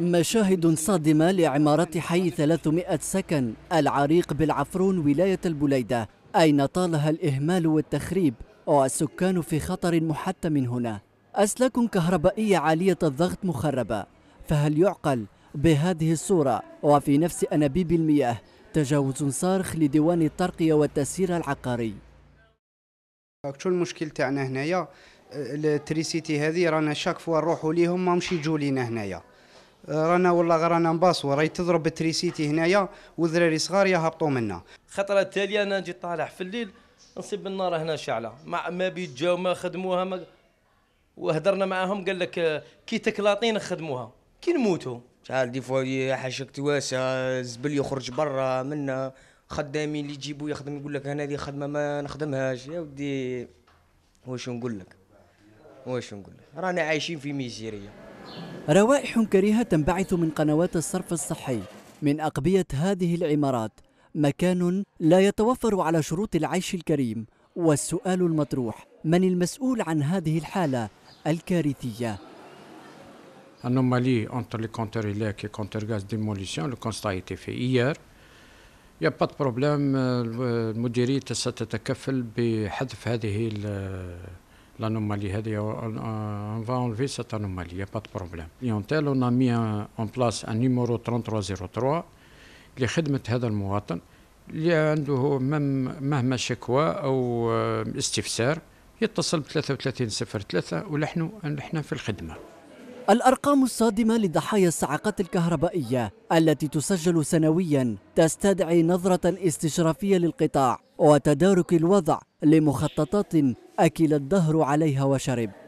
مشاهد صادمة لعمارة حي 300 سكن العريق بالعفرون ولاية البليدة أين طالها الإهمال والتخريب والسكان في خطر محتم هنا أسلاك كهربائية عالية الضغط مخربة فهل يعقل بهذه الصورة وفي نفس أنابيب المياه تجاوز صارخ لديوان الترقية والتسيير العقاري شو المشكل تاعنا هنايا التريسيتي هذه رانا شاك فوا نروحوا ليهم ما مشي يجوا هنايا رانا والله رانا نباصوا راهي تضرب التريسيتي هنايا وذراري صغار يهبطوا منا خطرة التالية انا نجي طالع في الليل نصيب النار هنا شعلة ما ما بيتجاو ما خدموها ما وهدرنا معاهم قال لك آه، كي تكلاطين خدموها كي نموتوا شحال دي فوا حاشك تواسع الزبل يخرج برا منا خدامين اللي يجيبوا يخدم يقول لك انا هذه خدمه ما نخدمهاش يا ودي واش نقول لك واش نقول لك رانا عايشين في ميزيريه روائح كريهة تنبعث من قنوات الصرف الصحي من أقبية هذه العمارات مكان لا يتوفر على شروط العيش الكريم والسؤال المطروح من المسؤول عن هذه الحالة الكارثية Anomalie entre les compteurs électriques et les compteurs gaz démolition, le constat a été fait hier. Il n'y a pas de problème, euh, le modérite s'est المديرية ستتكفل بحذف هذه l'anomalie. On va enlever cette anomalie, il n'y a pas de problème. Clientèle, on a mis un, en place un numéro 3303 لخدمة هذا المواطن اللي عنده مهما شكوى أو استفسار يتصل ب 33 03 ولحنه نحن في الخدمة الأرقام الصادمة لضحايا الصعقات الكهربائية التي تسجل سنويا تستدعي نظرة استشرافية للقطاع وتدارك الوضع لمخططات أكل الدهر عليها وشرب